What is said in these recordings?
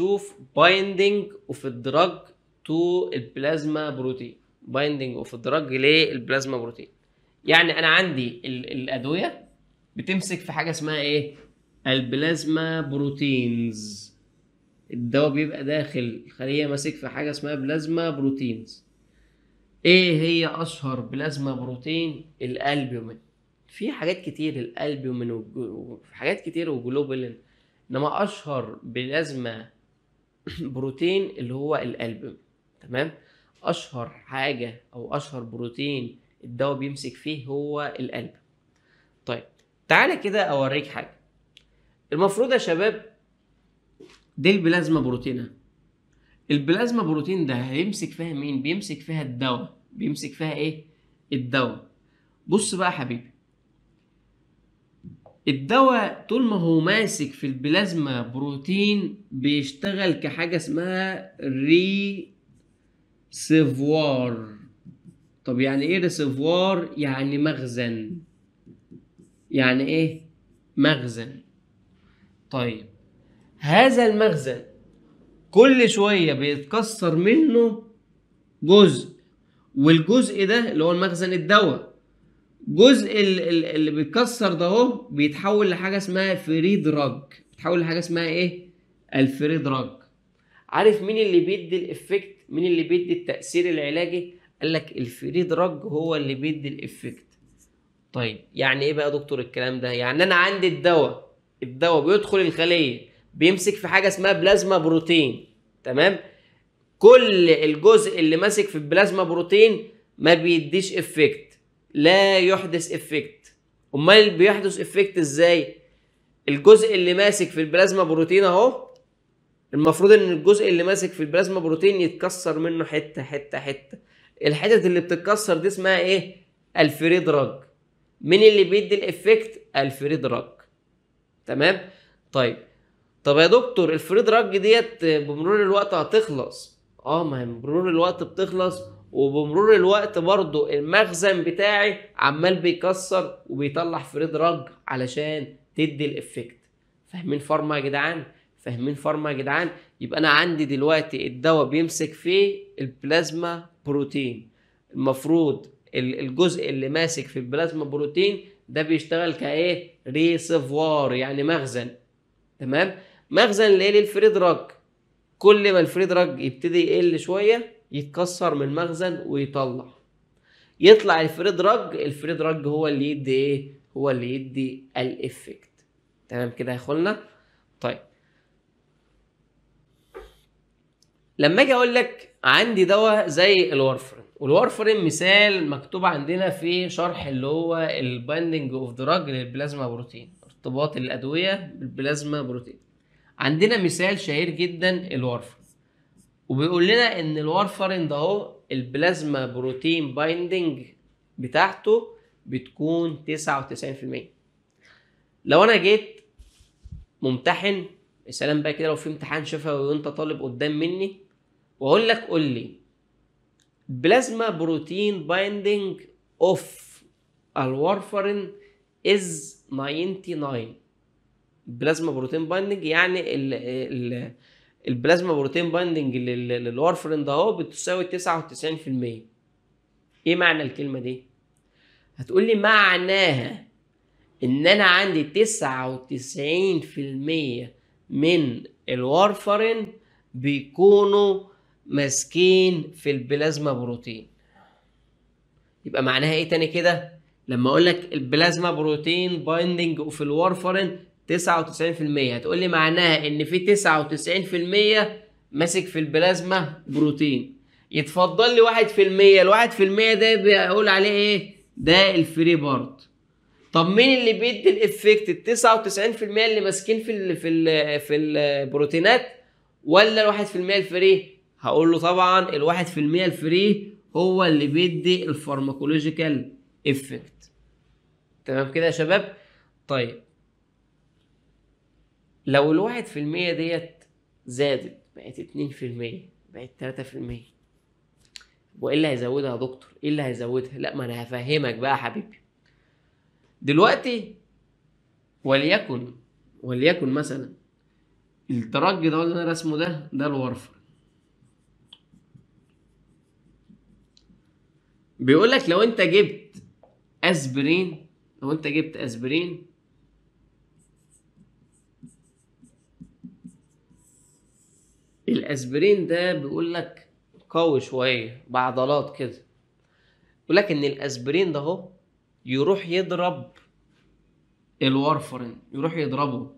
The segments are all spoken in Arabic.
بنشوف بايندنج اوف الدراج تو البلازما بروتين بايندنج اوف الدراج للبلازما بروتين يعني انا عندي الادويه بتمسك في حاجه اسمها ايه البلازما بروتينز الدواء بيبقى داخل الخليه ماسك في حاجه اسمها بلازما بروتينز ايه هي اشهر بلازما بروتين الالبيومين في حاجات كتير الالبيومين وحاجات كتير وجلوبلين انما اشهر بلازما بروتين اللي هو القلب تمام اشهر حاجه او اشهر بروتين الدواء بيمسك فيه هو القلب طيب تعالى كده اوريك حاجه المفروض يا شباب دي البلازما بروتين البلازما بروتين ده هيمسك فيها مين بيمسك فيها الدواء بيمسك فيها ايه الدواء بص بقى يا حبيبي الدواء طول ما هو ماسك في البلازما بروتين بيشتغل كحاجة اسمها ريسيفوار طب يعني ايه ريسيفوار يعني مخزن يعني ايه مخزن طيب هذا المخزن كل شوية بيتكسر منه جزء والجزء ده اللي هو المخزن الدواء جزء اللي بيتكسر ده اهو بيتحول لحاجه اسمها فري دراج بيتحول لحاجه اسمها ايه الفري دراج عارف مين اللي بيدي الافكت مين اللي بيدي التاثير العلاجي قال لك الفري دراج هو اللي بيدي الافكت طيب يعني ايه بقى يا دكتور الكلام ده يعني انا عندي الدواء الدواء بيدخل الخليه بيمسك في حاجه اسمها بلازما بروتين تمام كل الجزء اللي ماسك في البلازما بروتين ما بيديش افكت لا يحدث افكت امال بيحدث افكت ازاي الجزء اللي ماسك في البلازما بروتين اهو المفروض ان الجزء اللي ماسك في البلازما بروتين يتكسر منه حته حته حته الحتت اللي بتتكسر دي اسمها ايه الفري دراج مين اللي بيدي الافكت الفري دراج تمام طيب طب يا دكتور الفري دراج ديت بمرور الوقت هتخلص اه ما هي بمرور الوقت بتخلص وبمرور الوقت برضو المخزن بتاعي عمال بيكسر وبيطلع فريد رج علشان تدي الافكت فاهمين فارما يا جدعان فاهمين فارما يا جدعان يبقى انا عندي دلوقتي الدواء بيمسك فيه البلازما بروتين المفروض الجزء اللي ماسك في البلازما بروتين ده بيشتغل كايه ريسيفوار يعني مخزن تمام مخزن لايه للفريد رج كل ما الفريد رج يبتدي يقل شويه يتكسر من المخزن ويطلع يطلع الفريد رج الفريد رج هو اللي يدي ايه هو اللي يدي الافكت تمام كده يا اخوانا طيب لما اجي اقول لك عندي دواء زي الورفرين والورفرين مثال مكتوب عندنا في شرح اللي هو البايندنج اوف دراج للبلازما بروتين ارتباط الادويه بالبلازما بروتين عندنا مثال شهير جدا الورفرين وبيقول لنا ان الوارفارين ده اهو البلازما بروتين بايندنج بتاعته بتكون 99% لو انا جيت ممتحن يا سلام بقى كده لو في امتحان شفوي وانت طالب قدام مني واقول لك قول لي بلازما بروتين بايندنج اوف الوارفارين از 99 بلازما بروتين بايندنج يعني ال ال البلازما بروتين بايندنج للورفرين ده اهو بتساوي 99% ايه معنى الكلمه دي هتقول لي معناها ان انا عندي 99% من الورفرين بيكونوا ماسكين في البلازما بروتين يبقى معناها ايه تاني كده لما اقول لك البلازما بروتين بايندنج في الورفرين 99% هتقول لي معناها ان في 99% ماسك في البلازما بروتين يتفضل لي 1% ال 1% ده بقول عليه ايه ده الفري بارت طب مين اللي بيدي الافكت ال 99% اللي ماسكين في ال في ال في البروتينات ولا ال 1% الفري هقول له طبعا ال 1% الفري هو اللي بيدي الفارماكولوجيكال افكت تمام كده يا شباب طيب لو الواحد في المية ديت زادت بقت اتنين في المية بقت تلاتة في المية وايه اللي هيزودها يا دكتور ايه اللي هيزودها لا ما انا هفهمك بقى يا حبيبي دلوقتي وليكن وليكن مثلا الترجي ده اللي انا رسمه ده ده الورفر بيقول لك لو انت جبت اسبرين لو انت جبت اسبرين الاسبرين ده بيقول لك قوي شويه بعضلات كده ولكن ان الاسبرين ده هو يروح يضرب الورفرين يروح يضربه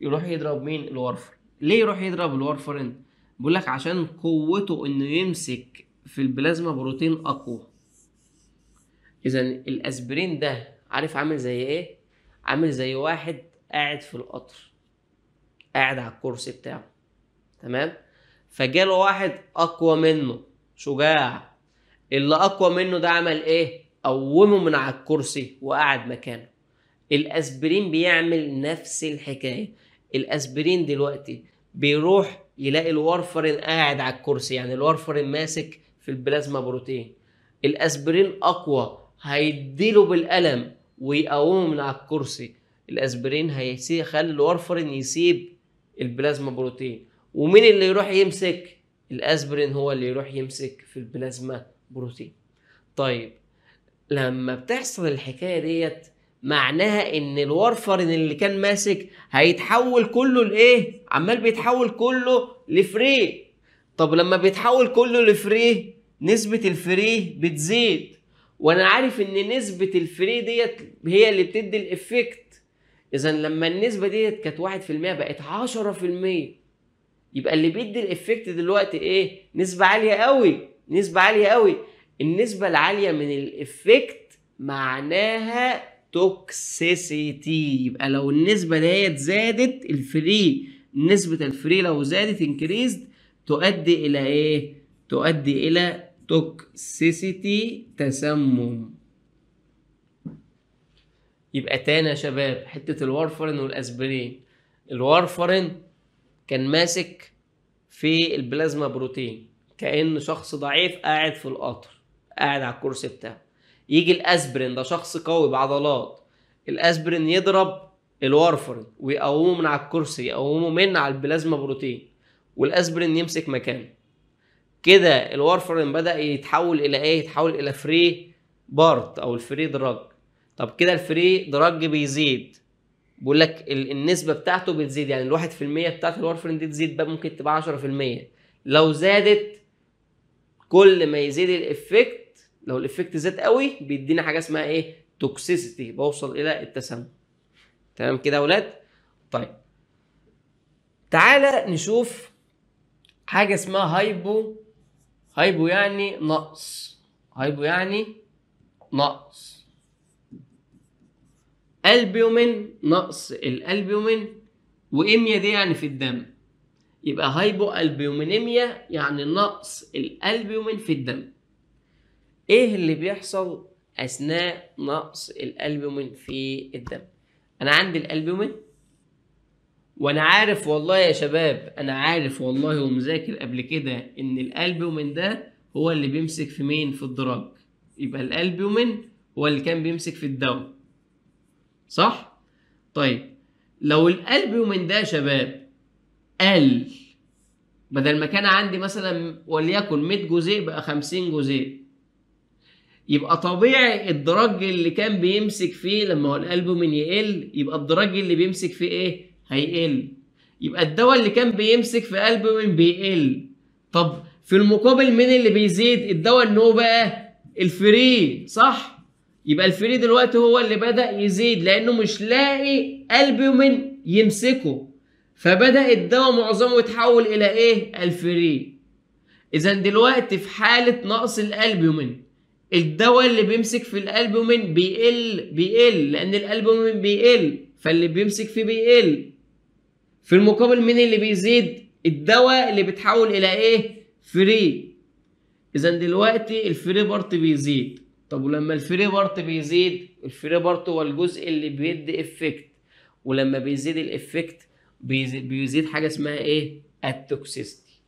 يروح يضرب مين الورفرين ليه يروح يضرب الورفرين بيقول لك عشان قوته انه يمسك في البلازما بروتين اقوى اذا الاسبرين ده عارف عامل زي ايه عامل زي واحد قاعد في القطر قاعد على الكرسي بتاعه تمام فجاله واحد اقوى منه شجاع اللي اقوى منه ده عمل ايه قومه من على الكرسي وقعد مكانه الاسبرين بيعمل نفس الحكايه الاسبرين دلوقتي بيروح يلاقي الورفرين قاعد على الكرسي يعني الورفرين ماسك في البلازما بروتين الاسبرين اقوى هيديله بالالم ويقومه من على الكرسي الاسبرين هيخلي الورفرين يسيب البلازما بروتين ومين اللي يروح يمسك الاسبرين هو اللي يروح يمسك في البلازما بروتين طيب لما بتحصل الحكايه ديت معناها ان الورفرين اللي كان ماسك هيتحول كله لايه عمال بيتحول كله لفري طب لما بيتحول كله لفري نسبه الفري بتزيد وانا عارف ان نسبه الفري ديت هي اللي بتدي الافكت اذا لما النسبه ديت كانت 1% بقت 10% يبقى اللي بيدي الايفكت دلوقتي ايه نسبه عاليه قوي نسبه عاليه قوي النسبه العاليه من الايفكت معناها توكسيسيتي يبقى لو النسبه ديت زادت الفري نسبه الفري لو زادت انكريزد تؤدي الى ايه تؤدي الى توكسيسيتي تسمم يبقى تاني يا شباب حته الوارفرين والاسبرين الوارفرين كان ماسك في البلازما بروتين كأن شخص ضعيف قاعد في القطر قاعد على الكرسي بتاعه يجي الاسبرين ده شخص قوي بعضلات الاسبرين يضرب الوارفرين ويقومه من على الكرسي يقومه من على البلازما بروتين والاسبرين يمسك مكانه كده الوارفرين بدا يتحول الى ايه يتحول الى فري بارت او الفري دراج طب كده الفري دراج بيزيد بيقول لك النسبه بتاعته بتزيد يعني الواحد في المية بتاعت الورفرين دي تزيد بقى ممكن تبقى عشرة في المية لو زادت كل ما يزيد الافكت لو الافكت زاد قوي بيدينا حاجه اسمها ايه توكسيسيتي بوصل الى التسمم تمام كده يا ولاد طيب تعالى نشوف حاجه اسمها هايبو هايبو يعني نقص هايبو يعني نقص البيومين نقص الالبيومين وإيميا دي يعني في الدم يبقى هايبو البيومينيميا يعني نقص الالبيومين في الدم ايه اللي بيحصل اثناء نقص الالبيومين في الدم انا عندي الالبيومين وانا عارف والله يا شباب انا عارف والله ومذاكر قبل كده ان الالبيومين ده هو اللي بيمسك في مين في الدراج يبقى الالبيومين هو اللي كان بيمسك في الدواء صح طيب لو القلب يومين ده يا شباب قل بدل ما كان عندي مثلا وليكن 100 جزيء بقى 50 جزيء يبقى طبيعي الدرج اللي كان بيمسك فيه لما هو القلب من يقل يبقى الدرج اللي بيمسك فيه ايه هيقل يبقى الدواء اللي كان بيمسك في قلب من بيقل طب في المقابل مين اللي بيزيد الدواء النو بقى الفري صح يبقى الفري دلوقتي هو اللي بدا يزيد لانه مش لاقي البيومين يمسكه فبدا الدواء معظمه يتحول الى ايه الفري اذا دلوقتي في حاله نقص الالبيومين الدواء اللي بيمسك في الالبومين بيقل بيقل لان الالبومين بيقل فاللي بيمسك فيه بيقل في المقابل مين اللي بيزيد الدواء اللي بيتحول الى ايه فري اذا دلوقتي الفري بارت بيزيد طب ولما الفري بارت بيزيد الفري بارت هو الجزء اللي بيدي افكت ولما بيزيد الافكت بيزيد, حاجه اسمها ايه التوكسيستي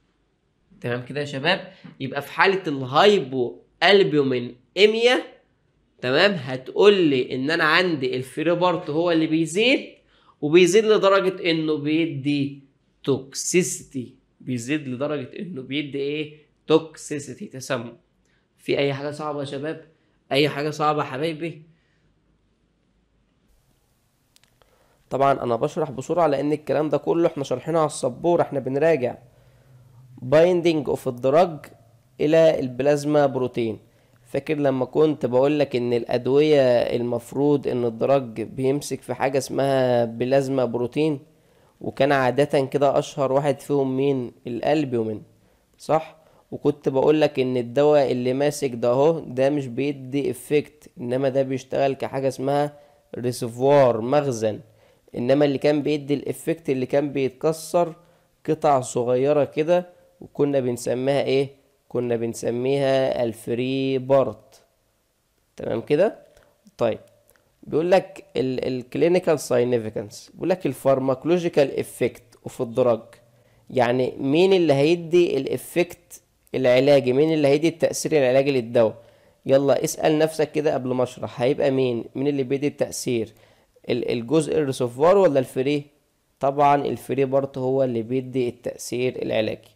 تمام كده يا شباب يبقى في حاله الهايبو البيومين ايميا تمام هتقول لي ان انا عندي الفري بارت هو اللي بيزيد وبيزيد لدرجه انه بيدي توكسيستي بيزيد لدرجه انه بيدي ايه توكسيستي تسمم في اي حاجه صعبه يا شباب اي حاجه صعبه حبايبي طبعا انا بشرح بسرعه لان الكلام ده كله احنا شارحينه على السبوره احنا بنراجع بايندينج اوف الدرج الى البلازما بروتين فاكر لما كنت بقولك ان الادويه المفروض ان الدرج بيمسك في حاجه اسمها بلازما بروتين وكان عاده كده اشهر واحد فيهم مين القلب ومن صح وكنت بقولك ان الدواء اللي ماسك ده اهو ده مش بيدي افكت انما ده بيشتغل كحاجة اسمها ريسيفوار مخزن انما اللي كان بيدي الافكت اللي كان بيتكسر قطع صغيرة كده وكنا بنسميها ايه كنا بنسميها الفري بارت تمام كده طيب بيقول لك الكلينيكال ساينيفيكانس بيقول لك الفارماكولوجيكال افكت اوف الدراج يعني مين اللي هيدي الافكت العلاجي مين اللي هيدي التأثير العلاجي للدواء يلا اسأل نفسك كده قبل ما اشرح هيبقى مين مين اللي بيدي التأثير الجزء الريسيفوار ولا الفري طبعا الفري بارت هو اللي بيدي التأثير العلاجي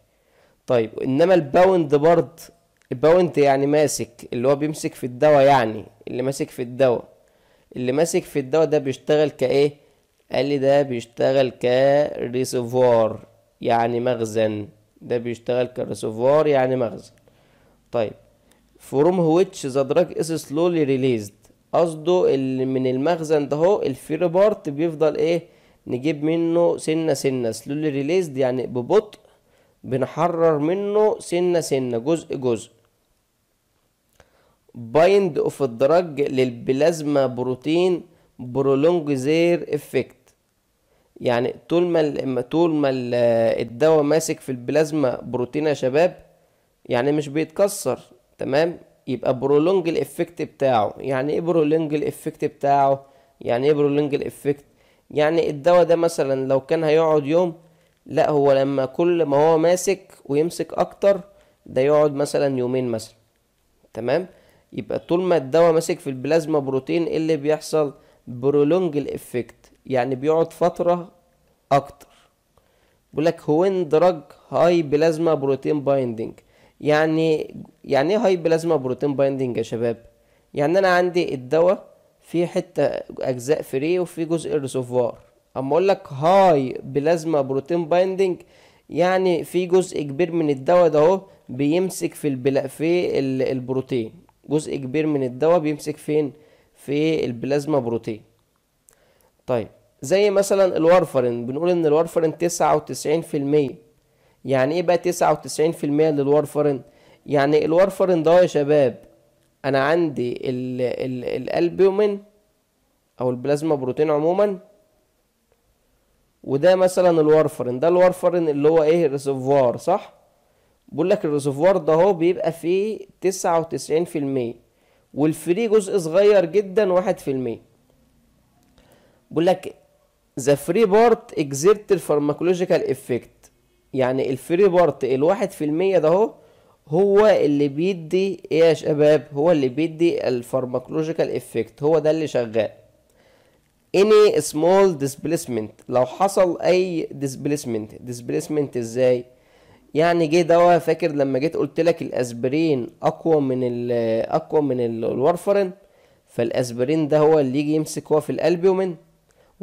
طيب انما الباوند بارت الباوند يعني ماسك اللي هو بيمسك في الدواء يعني اللي ماسك في الدواء اللي ماسك في الدواء ده بيشتغل كايه قال لي ده بيشتغل كريسيفوار يعني مخزن ده بيشتغل كرسوفوار يعني مخزن طيب فروم which ذا دراج از سلولي ريليزد قصده اللي من المخزن ده هو الفري بارت بيفضل ايه نجيب منه سنة سنة سلولي ريليزد يعني ببطء بنحرر منه سنة سنة جزء جزء بايند اوف الدرج للبلازما بروتين برولونج زير افكت يعني طول ما طول ما الدواء ماسك في البلازما بروتين يا شباب يعني مش بيتكسر تمام يبقى برولونج الافكت بتاعه يعني ايه برولونج الافكت بتاعه يعني ايه برولونج الافكت يعني الدواء ده مثلا لو كان هيقعد يوم لا هو لما كل ما هو ماسك ويمسك اكتر ده يقعد مثلا يومين مثلا تمام يبقى طول ما الدواء ماسك في البلازما بروتين ايه اللي بيحصل برولونج الافكت يعني بيقعد فترة أكتر بيقول لك هوين دراج هاي بلازما بروتين بايندينج يعني يعني ايه هاي بلازما بروتين بايندينج يا شباب يعني انا عندي الدواء في حتة اجزاء فري وفي جزء ريسوفوار اما اقول لك هاي بلازما بروتين بايندينج يعني في جزء كبير من الدواء ده اهو بيمسك في البلا في البروتين جزء كبير من الدواء بيمسك فين في البلازما بروتين طيب زي مثلا الوارفرين بنقول ان الوارفرين تسعة وتسعين في المية يعني ايه بقى تسعة وتسعين في المية للوارفرين يعني الوارفرين ده يا شباب انا عندي ال ال الالبيومين او البلازما بروتين عموما وده مثلا الوارفرين ده الوارفرين اللي هو ايه الريسيفوار صح بقول لك الريسيفوار ده هو بيبقى فيه تسعة وتسعين في المية والفري جزء صغير جدا واحد في المية بيقول لك ذا فري بارت اكزيرت الفارماكولوجيكال افكت يعني الفري بارت الواحد في المية ده هو هو اللي بيدي ايه يا شباب هو اللي بيدي الفارماكولوجيكال افكت هو ده اللي شغال any small displacement لو حصل اي displacement displacement ازاي يعني جه دواء فاكر لما جيت قلت لك الاسبرين اقوى من اقوى من الورفرين فالاسبرين ده هو اللي يجي يمسك هو في الالبيومين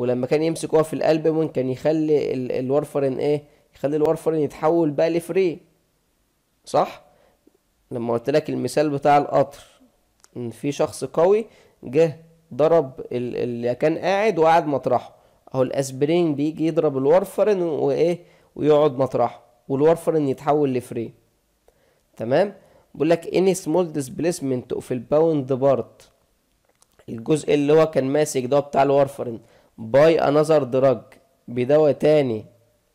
ولما كان يمسك في القلب كان يخلي الورفرين ايه يخلي الورفرين يتحول بقى لفري صح لما قلت لك المثال بتاع القطر ان في شخص قوي جه ضرب اللي كان قاعد وقعد مطرحه اهو الاسبرين بيجي يضرب الورفرين وايه ويقعد مطرحه والورفرين يتحول لفري تمام بيقول لك any سمول ديسبليسمنت في الباوند بارت الجزء اللي هو كان ماسك ده بتاع الورفرين باي انذر دراج بدواء تاني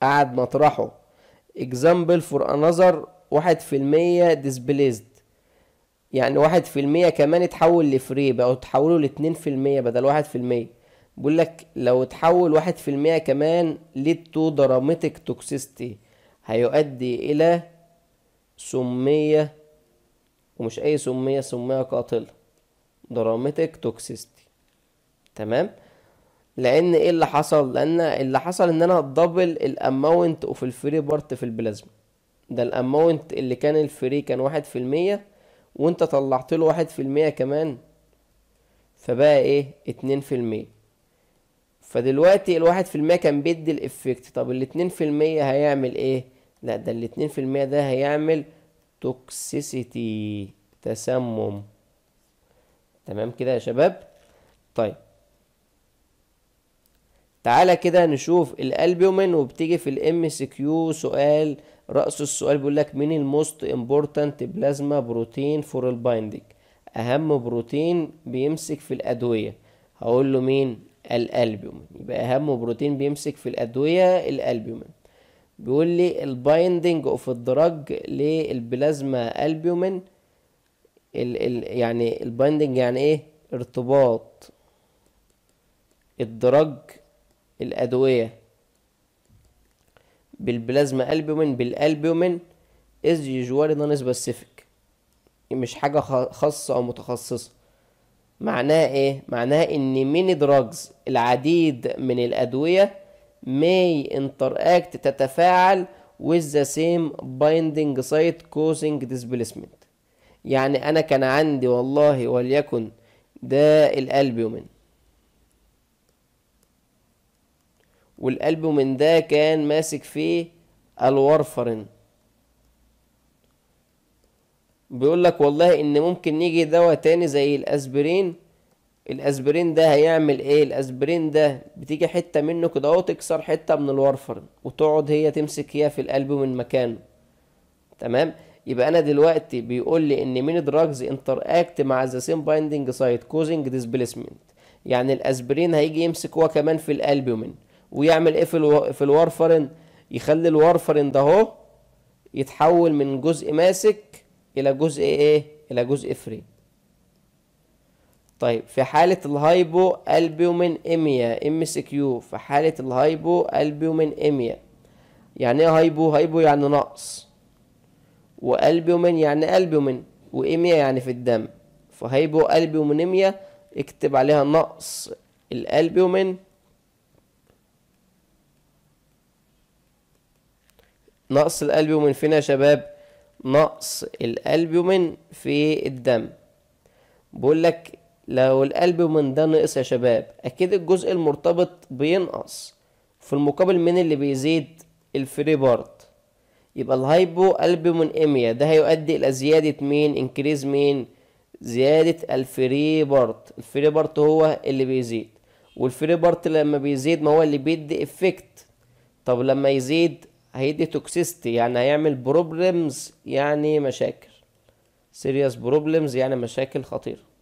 قعد مطرحه اكزامبل فور انذر واحد في المية ديسبليزد يعني واحد في المية كمان اتحول لفري بقوا تحولوا لاتنين في المية بدل واحد في المية بيقولك لو اتحول واحد في المية كمان لتو to توكسيستي هيؤدي إلى سمية ومش أي سمية سمية قاتلة دراماتيك توكسيستي تمام؟ لان ايه اللي حصل لان اللي حصل ان انا دبل الاماونت اوف الفري بارت في البلازما ده الاماونت اللي كان الفري كان واحد في المية وانت طلعت له واحد في المية كمان فبقى ايه اتنين في المية فدلوقتي الواحد في المية كان بيدي الافكت طب الاتنين في المية هيعمل ايه لا ده الاتنين في المية ده هيعمل توكسيسيتي تسمم تمام كده يا شباب طيب تعالى كده نشوف الالبيومين وبتيجي في الام سي كيو سؤال رأس السؤال بيقول لك مين الموست امبورتنت بلازما بروتين فور البايندنج اهم بروتين بيمسك في الادويه هقول له مين الالبيومين يبقى اهم بروتين بيمسك في الادويه الالبيومين بيقول لي البايندنج اوف الدراج للبلازما البيومين ال ال يعني البايندنج يعني ايه ارتباط الدراج الأدوية بالبلازما ألبومين بالألبومين إز يجوالي نون سبيسيفيك مش حاجة خاصة أو متخصصة معناها إيه؟ معناها إن ميني دراجز العديد من الأدوية may interact تتفاعل with the same binding site causing displacement يعني أنا كان عندي والله وليكن ده الألبيومين والالبومين ده كان ماسك فيه الورفرين بيقول لك والله ان ممكن يجي دواء تاني زي الاسبرين الاسبرين ده هيعمل ايه الاسبرين ده بتيجي حته منه كده وتكسر حته من الورفرين وتقعد هي تمسك هي في القلب من مكانه تمام يبقى انا دلوقتي بيقول لي ان مين دراجز انتر اكت مع ذا سيم بايندنج سايت كوزنج ديسبليسمنت يعني الاسبرين هيجي يمسك هو كمان في الالبومين ويعمل ايه في, الو... في الورفرين يخلي الورفرين ده اهو يتحول من جزء ماسك الى جزء ايه الى جزء فري طيب في حالة الهايبو البيومين اميا ام اس كيو في حالة الهايبو البيومين اميا يعني ايه هايبو هايبو يعني نقص والبيومين يعني البيومين واميا يعني في الدم فهيبو البيومينيميا اكتب عليها نقص الالبيومين نقص الألبومين فين يا شباب نقص الألبومين في الدم بقول لك لو الألبومين ده نقص يا شباب أكيد الجزء المرتبط بينقص في المقابل من اللي بيزيد الفري بارت يبقى الهايبو ألبومين إيميا ده هيؤدي إلى زيادة مين انكريز مين زيادة الفري بارت الفري بارت هو اللي بيزيد والفري بارت لما بيزيد ما هو اللي بيدي افكت طب لما يزيد هيدي توكسيستي يعني هيعمل بروبلمز يعني مشاكل سيريس بروبلمز يعني مشاكل خطيره